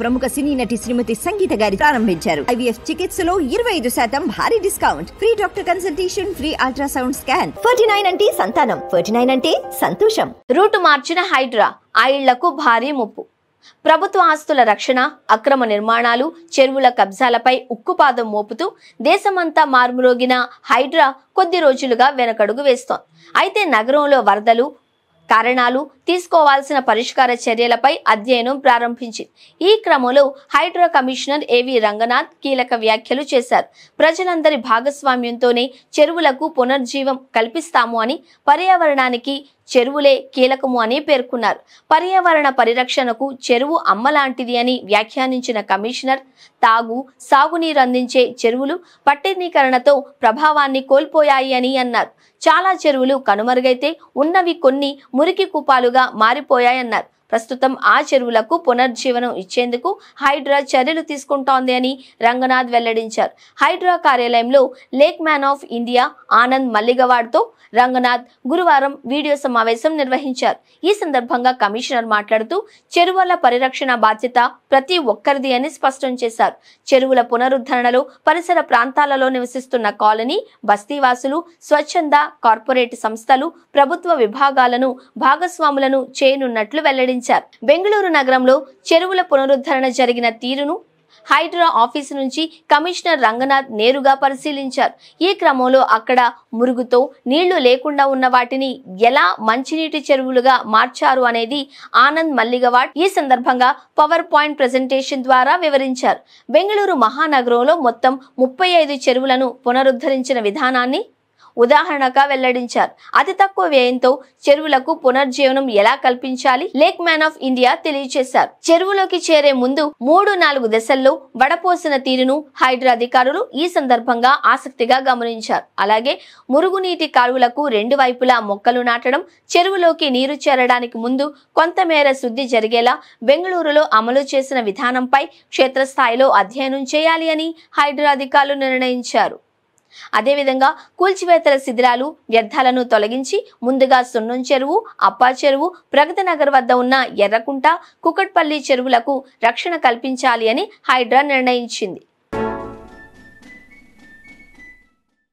ప్రముఖ సినీ నటి శ్రీమతి సంగీత గారి ప్రారంభించారు ఐవీఎఫ్ చికిత్సలో ఇరవై ఐదు శాతం భారీ discount free doctor consultation free ultrasound scan forty nine అంటే సంతానం ఫార్టీ నైన్ అంటే సంతోషం రూటు మార్చిన హైడ్రా ఆయిళ్లకు భారీ ముప్పు ప్రభుత్వ ఆస్తుల రక్షణ అక్రమ నిర్మాణాలు చెరువుల కబ్జాలపై ఉక్కుపాదం మోపుతూ దేశమంతా మార్మురోగిన హైడ్రా కొద్ది రోజులుగా వెనకడుగు వేస్తోంది అయితే నగరంలో వరదలు కారణాలు తీసుకోవాల్సిన పరిష్కార చర్యలపై అధ్యయనం ప్రారంభించింది ఈ క్రమంలో హైడ్రో కమిషనర్ ఏవి రంగనాథ్ కీలక వ్యాఖ్యలు చేశారు ప్రజలందరి భాగస్వామ్యంతోనే చెరువులకు పునర్జీవం కల్పిస్తాము అని పర్యావరణానికి చెరువులే కీలకము అని పేర్కొన్నారు పర్యావరణ పరిరక్షణకు చెరువు అమ్మ లాంటిది అని వ్యాఖ్యానించిన కమిషనర్ తాగు సాగునీరు అందించే చెరువులు పట్టణీకరణతో ప్రభావాన్ని కోల్పోయాయి అని అన్నారు చాలా చెరువులు కనుమరుగైతే ఉన్నవి కొన్ని మురికి కూపాలుగా మారిపోయాయన్నారు ప్రస్తుతం ఆ చెరువులకు పునర్జీవనం ఇచ్చేందుకు హైడ్రా చర్యలు తీసుకుంటోంది అని రంగనాథ్ వెల్లడించారు హైడ్రా కార్యాలయంలో lake man of India Anand మల్లిగవాడ్తో రంగనాథ్ గురువారం వీడియో సమావేశం నిర్వహించారు ఈ సందర్భంగా కమిషనర్ మాట్లాడుతూ చెరువుల పరిరక్షణ బాధ్యత ప్రతి ఒక్కరిది అని స్పష్టం చేశారు చెరువుల పునరుద్ధరణలో పరిసర ప్రాంతాలలో నివసిస్తున్న కాలనీ బస్తీవాసులు స్వచ్ఛంద కార్పొరేట్ సంస్థలు ప్రభుత్వ విభాగాలను భాగస్వాములను చేయనున్నట్లు వెల్లడించారు వెల్లడించారు బెంగళూరు నగరంలో చెరువుల పునరుద్ధరణ జరిగిన తీరును హైడ్రా ఆఫీసు నుంచి కమిషనర్ రంగనాథ్ నేరుగా పరిశీలించారు ఈ క్రమంలో అక్కడ మురుగుతో నీళ్లు లేకుండా ఉన్న వాటిని ఎలా మంచినీటి చెరువులుగా మార్చారు అనేది ఆనంద్ మల్లిగవాడ్ ఈ సందర్భంగా పవర్ పాయింట్ ప్రజెంటేషన్ ద్వారా వివరించారు బెంగళూరు మహానగరంలో మొత్తం ముప్పై ఐదు చెరువులను పునరుద్ధరించిన విధానాన్ని ఉదాహరణగా వెల్లడించారు అతి తక్కువ వ్యయంతో చెరువులకు పునర్జీవనం ఎలా కల్పించాలి లేక్ మ్యాన్ ఆఫ్ ఇండియా తెలియజేశారు చెరువులోకి చేరే ముందు మూడు నాలుగు దశల్లో వడపోసిన తీరును హైడ్రా అధికారులు ఈ సందర్భంగా ఆసక్తిగా గమనించారు అలాగే మురుగునీటి కాలువలకు రెండు వైపులా మొక్కలు నాటడం చెరువులోకి నీరు చేరడానికి ముందు కొంతమేర శుద్ధి జరిగేలా బెంగళూరులో అమలు చేసిన విధానంపై క్షేత్రస్థాయిలో అధ్యయనం చేయాలి అని హైడ్రా అధికారులు నిర్ణయించారు అదేవిధంగా కూల్చివేతల శిథిరాలు వ్యర్థాలను తొలగించి ముందుగా సున్నం చెరువు అప్పా చెరువు ప్రగతి నగర్ వద్ద ఉన్న ఎర్రకుంట కుకట్పల్లి చెరువులకు రక్షణ కల్పించాలి అని హైడ్రా నిర్ణయించింది